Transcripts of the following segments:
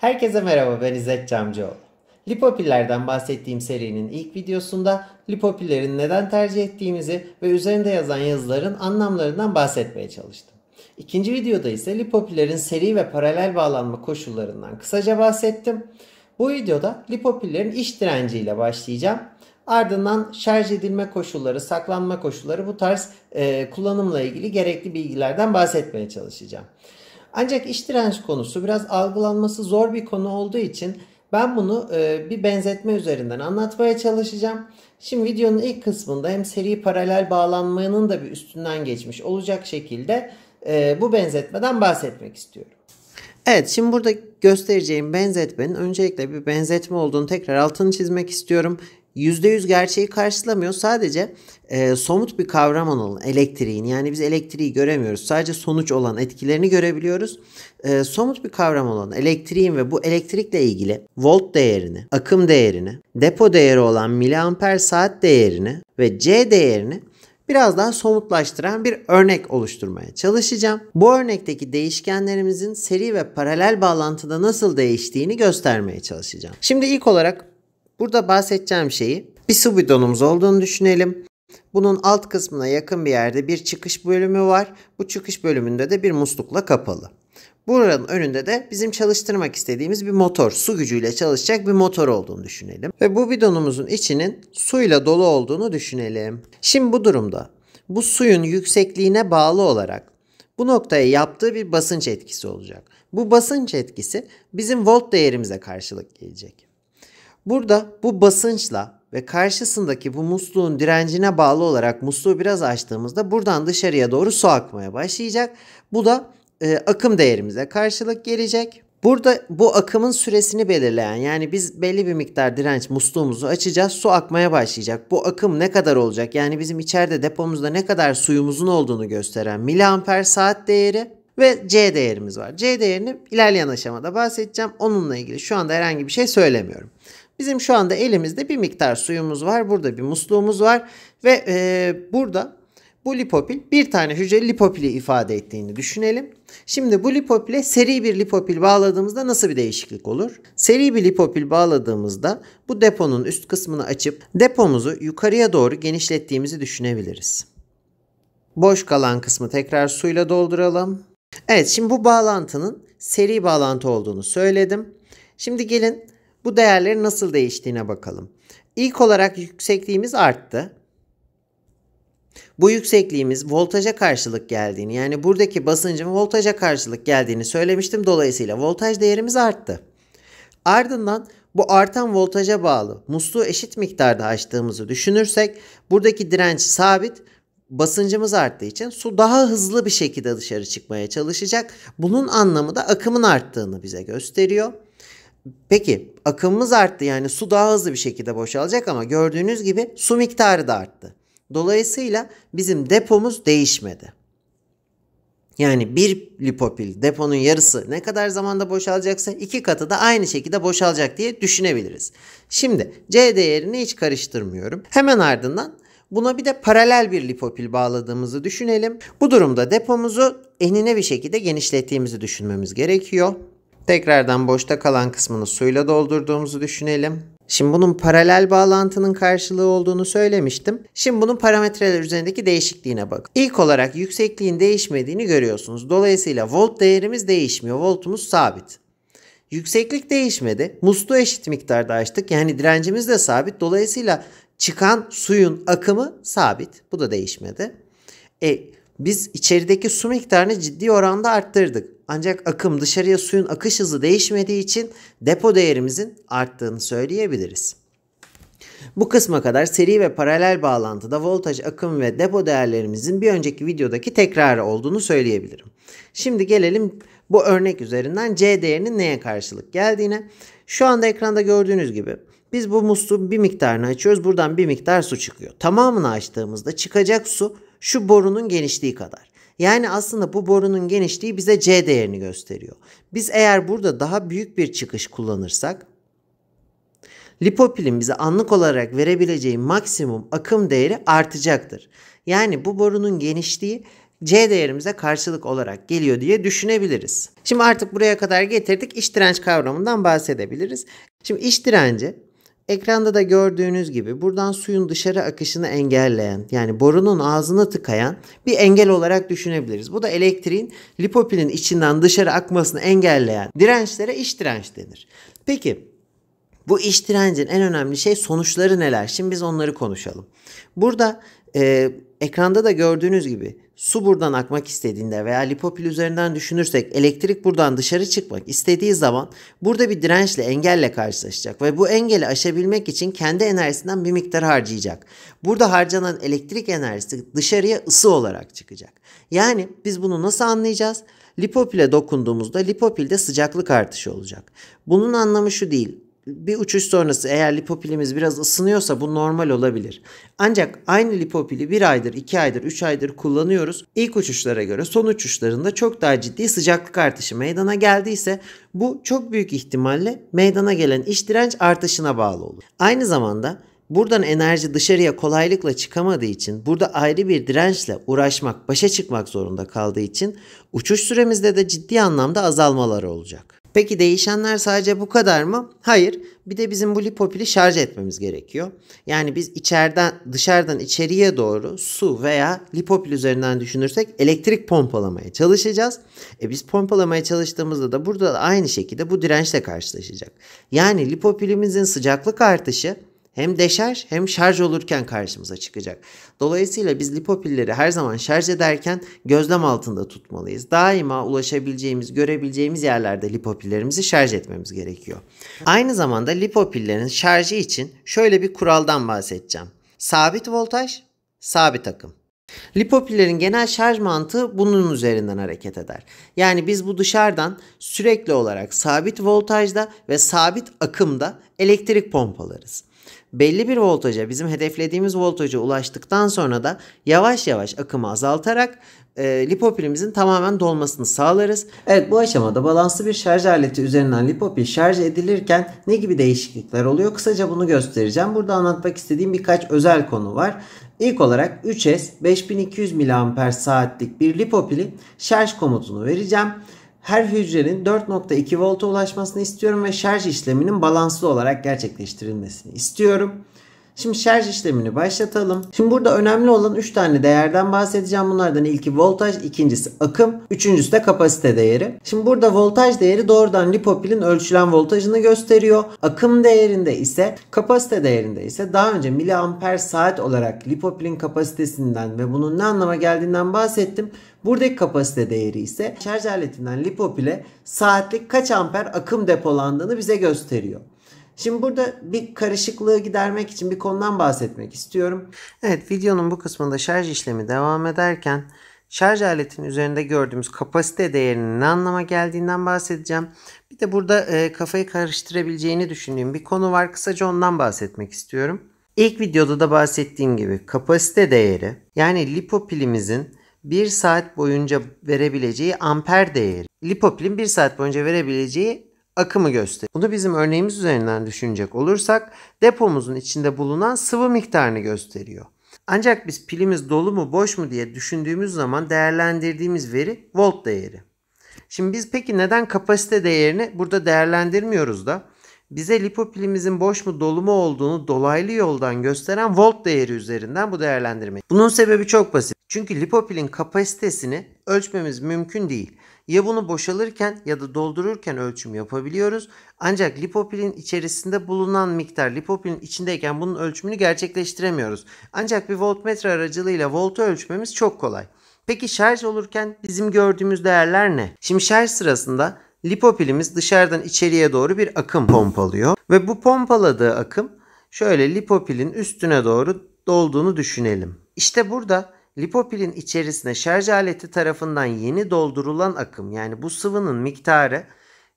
Herkese merhaba ben İzzet Camcıoğlu. Lipopillerden bahsettiğim serinin ilk videosunda lipopillerin neden tercih ettiğimizi ve üzerinde yazan yazıların anlamlarından bahsetmeye çalıştım. İkinci videoda ise lipopillerin seri ve paralel bağlanma koşullarından kısaca bahsettim. Bu videoda lipopillerin iş direnciyle başlayacağım. Ardından şarj edilme koşulları, saklanma koşulları bu tarz e, kullanımla ilgili gerekli bilgilerden bahsetmeye çalışacağım. Ancak iş direnç konusu biraz algılanması zor bir konu olduğu için ben bunu e, bir benzetme üzerinden anlatmaya çalışacağım. Şimdi videonun ilk kısmında hem seri paralel bağlanmanın da bir üstünden geçmiş olacak şekilde e, bu benzetmeden bahsetmek istiyorum. Evet şimdi burada göstereceğim benzetmenin öncelikle bir benzetme olduğunu tekrar altını çizmek istiyorum. %100 gerçeği karşılamıyor. Sadece e, somut bir kavram olan elektriğin yani biz elektriği göremiyoruz. Sadece sonuç olan etkilerini görebiliyoruz. E, somut bir kavram olan elektriğin ve bu elektrikle ilgili volt değerini, akım değerini, depo değeri olan miliamper saat değerini ve C değerini biraz daha somutlaştıran bir örnek oluşturmaya çalışacağım. Bu örnekteki değişkenlerimizin seri ve paralel bağlantıda nasıl değiştiğini göstermeye çalışacağım. Şimdi ilk olarak Burada bahsedeceğim şeyi bir su bidonumuz olduğunu düşünelim. Bunun alt kısmına yakın bir yerde bir çıkış bölümü var. Bu çıkış bölümünde de bir muslukla kapalı. Buranın önünde de bizim çalıştırmak istediğimiz bir motor, su gücüyle çalışacak bir motor olduğunu düşünelim. Ve bu bidonumuzun içinin suyla dolu olduğunu düşünelim. Şimdi bu durumda bu suyun yüksekliğine bağlı olarak bu noktaya yaptığı bir basınç etkisi olacak. Bu basınç etkisi bizim volt değerimize karşılık gelecek. Burada bu basınçla ve karşısındaki bu musluğun direncine bağlı olarak musluğu biraz açtığımızda buradan dışarıya doğru su akmaya başlayacak. Bu da e, akım değerimize karşılık gelecek. Burada bu akımın süresini belirleyen yani biz belli bir miktar direnç musluğumuzu açacağız su akmaya başlayacak. Bu akım ne kadar olacak yani bizim içeride depomuzda ne kadar suyumuzun olduğunu gösteren miliamper saat değeri ve C değerimiz var. C değerini ilerleyen aşamada bahsedeceğim. Onunla ilgili şu anda herhangi bir şey söylemiyorum. Bizim şu anda elimizde bir miktar suyumuz var. Burada bir musluğumuz var ve e, burada bu lipopil bir tane hücre lipopili ifade ettiğini düşünelim. Şimdi bu lipopile seri bir lipopil bağladığımızda nasıl bir değişiklik olur? Seri bir lipopil bağladığımızda bu deponun üst kısmını açıp depomuzu yukarıya doğru genişlettiğimizi düşünebiliriz. Boş kalan kısmı tekrar suyla dolduralım. Evet şimdi bu bağlantının seri bağlantı olduğunu söyledim. Şimdi gelin bu değerlerin nasıl değiştiğine bakalım. İlk olarak yüksekliğimiz arttı. Bu yüksekliğimiz voltaja karşılık geldiğini yani buradaki basıncın voltaja karşılık geldiğini söylemiştim. Dolayısıyla voltaj değerimiz arttı. Ardından bu artan voltaja bağlı musluğu eşit miktarda açtığımızı düşünürsek buradaki direnç sabit basıncımız arttığı için su daha hızlı bir şekilde dışarı çıkmaya çalışacak. Bunun anlamı da akımın arttığını bize gösteriyor. Peki akımımız arttı yani su daha hızlı bir şekilde boşalacak ama gördüğünüz gibi su miktarı da arttı. Dolayısıyla bizim depomuz değişmedi. Yani bir lipopil deponun yarısı ne kadar zamanda boşalacaksa iki katı da aynı şekilde boşalacak diye düşünebiliriz. Şimdi C değerini hiç karıştırmıyorum. Hemen ardından buna bir de paralel bir lipopil bağladığımızı düşünelim. Bu durumda depomuzu enine bir şekilde genişlettiğimizi düşünmemiz gerekiyor. Tekrardan boşta kalan kısmını suyla doldurduğumuzu düşünelim. Şimdi bunun paralel bağlantının karşılığı olduğunu söylemiştim. Şimdi bunun parametreler üzerindeki değişikliğine bak. İlk olarak yüksekliğin değişmediğini görüyorsunuz. Dolayısıyla volt değerimiz değişmiyor. Voltumuz sabit. Yükseklik değişmedi. Musluğu eşit miktarda açtık. Yani direncimiz de sabit. Dolayısıyla çıkan suyun akımı sabit. Bu da değişmedi. E, biz içerideki su miktarını ciddi oranda arttırdık. Ancak akım dışarıya suyun akış hızı değişmediği için depo değerimizin arttığını söyleyebiliriz. Bu kısma kadar seri ve paralel bağlantıda voltaj, akım ve depo değerlerimizin bir önceki videodaki tekrarı olduğunu söyleyebilirim. Şimdi gelelim bu örnek üzerinden C değerinin neye karşılık geldiğine. Şu anda ekranda gördüğünüz gibi biz bu musluğun bir miktarını açıyoruz. Buradan bir miktar su çıkıyor. Tamamını açtığımızda çıkacak su şu borunun genişliği kadar. Yani aslında bu borunun genişliği bize C değerini gösteriyor. Biz eğer burada daha büyük bir çıkış kullanırsak lipopilin bize anlık olarak verebileceği maksimum akım değeri artacaktır. Yani bu borunun genişliği C değerimize karşılık olarak geliyor diye düşünebiliriz. Şimdi artık buraya kadar getirdik. İş direnç kavramından bahsedebiliriz. Şimdi iş direnci Ekranda da gördüğünüz gibi buradan suyun dışarı akışını engelleyen yani borunun ağzına tıkayan bir engel olarak düşünebiliriz. Bu da elektriğin lipopilin içinden dışarı akmasını engelleyen dirençlere iç direnç denir. Peki bu iç direncin en önemli şey sonuçları neler? Şimdi biz onları konuşalım. Burada e, ekranda da gördüğünüz gibi su buradan akmak istediğinde veya lipopil üzerinden düşünürsek elektrik buradan dışarı çıkmak istediği zaman burada bir dirençle engelle karşılaşacak ve bu engeli aşabilmek için kendi enerjisinden bir miktar harcayacak. Burada harcanan elektrik enerjisi dışarıya ısı olarak çıkacak. Yani biz bunu nasıl anlayacağız? Lipopile dokunduğumuzda lipopilde sıcaklık artışı olacak. Bunun anlamı şu değil bir uçuş sonrası eğer lipopilimiz biraz ısınıyorsa bu normal olabilir. Ancak aynı lipopili bir aydır, iki aydır, üç aydır kullanıyoruz. İlk uçuşlara göre son uçuşlarında çok daha ciddi sıcaklık artışı meydana geldiyse bu çok büyük ihtimalle meydana gelen iç direnç artışına bağlı olur. Aynı zamanda Buradan enerji dışarıya kolaylıkla çıkamadığı için burada ayrı bir dirençle uğraşmak, başa çıkmak zorunda kaldığı için uçuş süremizde de ciddi anlamda azalmalar olacak. Peki değişenler sadece bu kadar mı? Hayır. Bir de bizim bu lipopili şarj etmemiz gerekiyor. Yani biz içeriden dışarıdan içeriye doğru su veya lipopil üzerinden düşünürsek elektrik pompalamaya çalışacağız. E biz pompalamaya çalıştığımızda da burada da aynı şekilde bu dirençle karşılaşacak. Yani lipopilimizin sıcaklık artışı hem deşer hem şarj olurken karşımıza çıkacak. Dolayısıyla biz lipopilleri her zaman şarj ederken gözlem altında tutmalıyız. Daima ulaşabileceğimiz, görebileceğimiz yerlerde lipopillerimizi şarj etmemiz gerekiyor. Aynı zamanda lipopillerin şarjı için şöyle bir kuraldan bahsedeceğim. Sabit voltaj, sabit akım. Lipopillerin genel şarj mantığı bunun üzerinden hareket eder. Yani biz bu dışarıdan sürekli olarak sabit voltajda ve sabit akımda elektrik pompalarız. Belli bir voltaja bizim hedeflediğimiz voltaja ulaştıktan sonra da yavaş yavaş akımı azaltarak e, lipopilimizin tamamen dolmasını sağlarız. Evet bu aşamada balanslı bir şarj aleti üzerinden lipopil şarj edilirken ne gibi değişiklikler oluyor? Kısaca bunu göstereceğim. Burada anlatmak istediğim birkaç özel konu var. İlk olarak 3S 5200 mAh saatlik bir lipopili şarj komutunu vereceğim her hücrenin 4.2 volta ulaşmasını istiyorum ve şarj işleminin balanslı olarak gerçekleştirilmesini istiyorum. Şimdi şarj işlemini başlatalım. Şimdi burada önemli olan 3 tane değerden bahsedeceğim. Bunlardan ilki voltaj, ikincisi akım, üçüncüsü de kapasite değeri. Şimdi burada voltaj değeri doğrudan LiPo pilin ölçülen voltajını gösteriyor. Akım değerinde ise kapasite değerinde ise daha önce miliamper saat olarak LiPo pilin kapasitesinden ve bunun ne anlama geldiğinden bahsettim. Buradaki kapasite değeri ise şarj aletinden pil'e saatlik kaç amper akım depolandığını bize gösteriyor. Şimdi burada bir karışıklığı gidermek için bir konudan bahsetmek istiyorum. Evet videonun bu kısmında şarj işlemi devam ederken şarj aletinin üzerinde gördüğümüz kapasite değerinin ne anlama geldiğinden bahsedeceğim. Bir de burada e, kafayı karıştırabileceğini düşündüğüm bir konu var. Kısaca ondan bahsetmek istiyorum. İlk videoda da bahsettiğim gibi kapasite değeri yani lipo pilimizin 1 saat boyunca verebileceği amper değeri. Lipopilin 1 saat boyunca verebileceği akımı gösterir. Bunu bizim örneğimiz üzerinden düşünecek olursak depomuzun içinde bulunan sıvı miktarını gösteriyor. Ancak biz pilimiz dolu mu boş mu diye düşündüğümüz zaman değerlendirdiğimiz veri volt değeri. Şimdi biz peki neden kapasite değerini burada değerlendirmiyoruz da bize lipo pilimizin boş mu dolu mu olduğunu dolaylı yoldan gösteren volt değeri üzerinden bu değerlendirmeyi? Bunun sebebi çok basit. Çünkü lipo pilin kapasitesini ölçmemiz mümkün değil. Ya bunu boşalırken ya da doldururken ölçüm yapabiliyoruz. Ancak lipopilin içerisinde bulunan miktar lipopilin içindeyken bunun ölçümünü gerçekleştiremiyoruz. Ancak bir voltmetre aracılığıyla voltu ölçmemiz çok kolay. Peki şarj olurken bizim gördüğümüz değerler ne? Şimdi şarj sırasında lipopilimiz dışarıdan içeriye doğru bir akım pompalıyor ve bu pompaladığı akım şöyle lipopilin üstüne doğru dolduğunu düşünelim. İşte burada lipopilin içerisine şarj aleti tarafından yeni doldurulan akım yani bu sıvının miktarı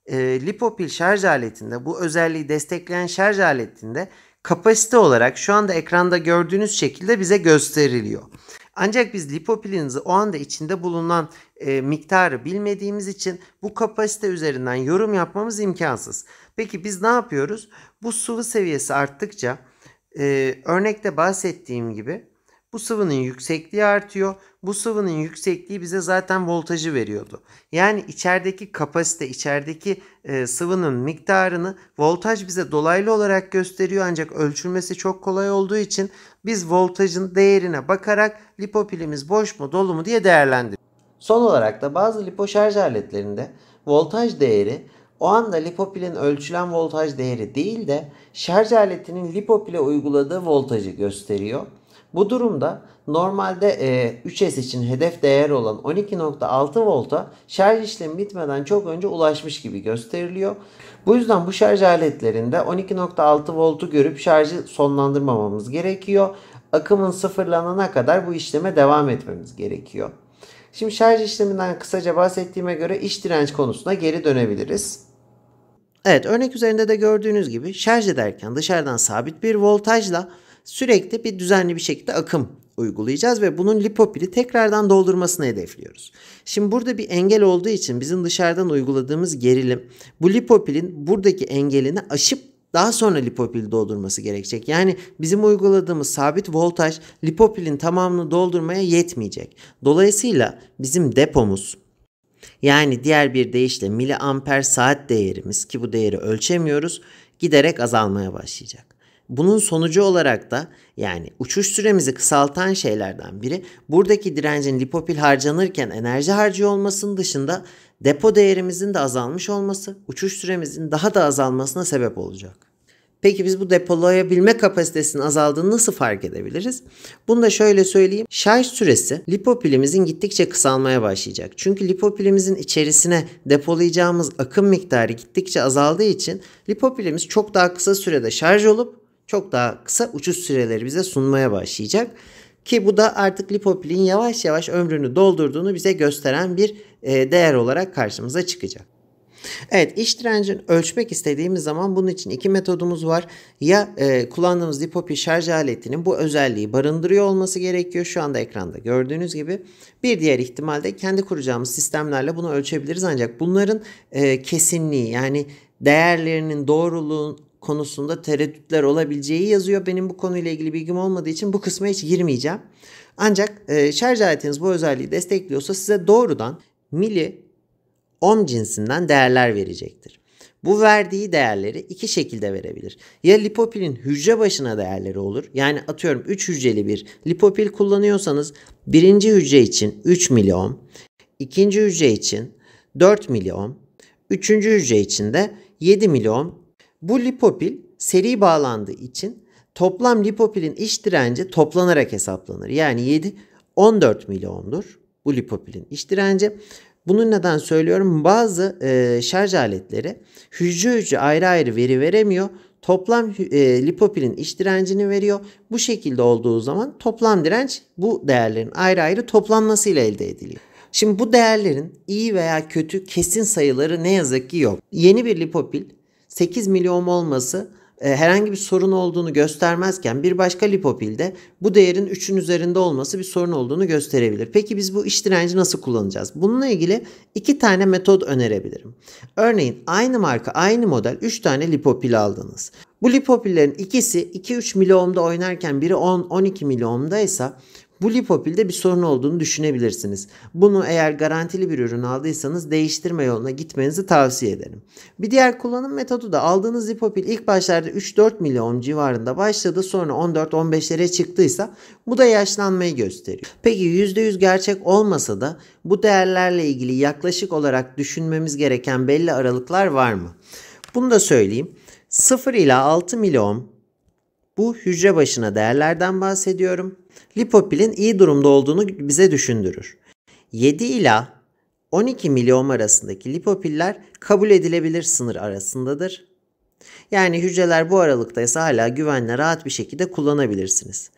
e, lipopil şarj aletinde bu özelliği destekleyen şarj aletinde kapasite olarak şu anda ekranda gördüğünüz şekilde bize gösteriliyor. Ancak biz lipopilinizi o anda içinde bulunan e, miktarı bilmediğimiz için bu kapasite üzerinden yorum yapmamız imkansız. Peki biz ne yapıyoruz? Bu sıvı seviyesi arttıkça e, örnekte bahsettiğim gibi bu sıvının yüksekliği artıyor. Bu sıvının yüksekliği bize zaten voltajı veriyordu. Yani içerideki kapasite, içerideki e, sıvının miktarını voltaj bize dolaylı olarak gösteriyor ancak ölçülmesi çok kolay olduğu için biz voltajın değerine bakarak lipopilimiz boş mu dolu mu diye değerlendiriyoruz. Son olarak da bazı lipo şarj aletlerinde voltaj değeri o anda lipopilin ölçülen voltaj değeri değil de şarj aletinin lipopile uyguladığı voltajı gösteriyor. Bu durumda normalde e, 3S için hedef değer olan 12.6 volta şarj işlemi bitmeden çok önce ulaşmış gibi gösteriliyor. Bu yüzden bu şarj aletlerinde 12.6 voltu görüp şarjı sonlandırmamamız gerekiyor. Akımın sıfırlanana kadar bu işleme devam etmemiz gerekiyor. Şimdi şarj işleminden kısaca bahsettiğime göre iş direnç konusuna geri dönebiliriz. Evet örnek üzerinde de gördüğünüz gibi şarj ederken dışarıdan sabit bir voltajla sürekli bir düzenli bir şekilde akım uygulayacağız ve bunun lipopili tekrardan doldurmasını hedefliyoruz. Şimdi burada bir engel olduğu için bizim dışarıdan uyguladığımız gerilim bu lipopilin buradaki engelini aşıp daha sonra lipopil doldurması gerekecek. Yani bizim uyguladığımız sabit voltaj lipopilin tamamını doldurmaya yetmeyecek. Dolayısıyla bizim depomuz yani diğer bir deyişle miliamper saat değerimiz ki bu değeri ölçemiyoruz giderek azalmaya başlayacak. Bunun sonucu olarak da yani uçuş süremizi kısaltan şeylerden biri buradaki direncin lipopil harcanırken enerji harcıyor olmasının dışında depo değerimizin de azalmış olması uçuş süremizin daha da azalmasına sebep olacak. Peki biz bu depolayabilme kapasitesinin azaldığını nasıl fark edebiliriz? Bunu da şöyle söyleyeyim. Şarj süresi lipopilimizin gittikçe kısalmaya başlayacak. Çünkü lipopilimizin içerisine depolayacağımız akım miktarı gittikçe azaldığı için lipopilimiz çok daha kısa sürede şarj olup çok daha kısa uçuş süreleri bize sunmaya başlayacak. Ki bu da artık lipopilin yavaş yavaş ömrünü doldurduğunu bize gösteren bir e, değer olarak karşımıza çıkacak. Evet iç direncini ölçmek istediğimiz zaman bunun için iki metodumuz var. Ya e, kullandığımız lipopi şarj aletinin bu özelliği barındırıyor olması gerekiyor şu anda ekranda gördüğünüz gibi. Bir diğer ihtimalde kendi kuracağımız sistemlerle bunu ölçebiliriz ancak bunların e, kesinliği yani değerlerinin doğruluğun konusunda tereddütler olabileceği yazıyor. Benim bu konuyla ilgili bilgim olmadığı için bu kısma hiç girmeyeceğim. Ancak e, şarj aletiniz bu özelliği destekliyorsa size doğrudan mili ohm cinsinden değerler verecektir. Bu verdiği değerleri iki şekilde verebilir. Ya lipopilin hücre başına değerleri olur. Yani atıyorum 3 hücreli bir lipopil kullanıyorsanız birinci hücre için 3 miliohm, ikinci hücre için 4 miliohm, üçüncü hücre için de 7 miliohm bu lipopil seri bağlandığı için toplam lipopilin iç direnci toplanarak hesaplanır. Yani 7 14 miliohmdur bu lipopilin iç direnci. Bunu neden söylüyorum? Bazı e, şarj aletleri hücre hücre ayrı ayrı veri veremiyor. Toplam e, lipopilin iç direncini veriyor. Bu şekilde olduğu zaman toplam direnç bu değerlerin ayrı ayrı toplanmasıyla elde ediliyor. Şimdi bu değerlerin iyi veya kötü kesin sayıları ne yazık ki yok. Yeni bir lipopil 8 miliom olması e, herhangi bir sorun olduğunu göstermezken bir başka lipopilde bu değerin 3'ün üzerinde olması bir sorun olduğunu gösterebilir. Peki biz bu iş direnci nasıl kullanacağız? Bununla ilgili iki tane metod önerebilirim. Örneğin aynı marka aynı model 3 tane lipopil aldınız. Bu lipopillerin ikisi 2-3 miliomda oynarken biri 10-12 miliohmda ise bu lipopilde bir sorun olduğunu düşünebilirsiniz. Bunu eğer garantili bir ürün aldıysanız değiştirme yoluna gitmenizi tavsiye ederim. Bir diğer kullanım metodu da aldığınız lipopil ilk başlarda 3-4 milyon civarında başladı sonra 14-15'lere çıktıysa bu da yaşlanmayı gösteriyor. Peki %100 gerçek olmasa da bu değerlerle ilgili yaklaşık olarak düşünmemiz gereken belli aralıklar var mı? Bunu da söyleyeyim. 0 ile 6 milyon, bu hücre başına değerlerden bahsediyorum lipopilin iyi durumda olduğunu bize düşündürür. 7 ila 12 milyon arasındaki lipopiller kabul edilebilir sınır arasındadır. Yani hücreler bu aralıkta ise hala güvenle rahat bir şekilde kullanabilirsiniz.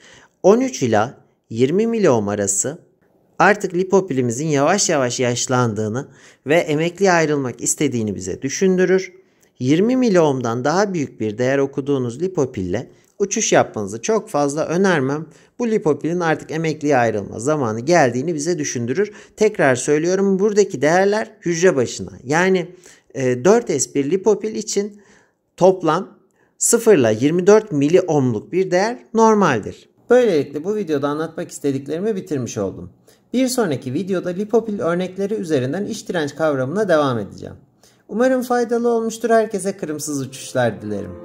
13 ila 20 milyon arası artık lipopilimizin yavaş yavaş yaşlandığını ve emekliye ayrılmak istediğini bize düşündürür. 20 milyon daha büyük bir değer okuduğunuz lipopille uçuş yapmanızı çok fazla önermem. Bu lipopilin artık emekliye ayrılma zamanı geldiğini bize düşündürür. Tekrar söylüyorum buradaki değerler hücre başına. Yani 4S1 e, lipopil için toplam 0 ile 24 mili ohmluk bir değer normaldir. Böylelikle bu videoda anlatmak istediklerimi bitirmiş oldum. Bir sonraki videoda lipopil örnekleri üzerinden iş direnç kavramına devam edeceğim. Umarım faydalı olmuştur. Herkese kırımsız uçuşlar dilerim.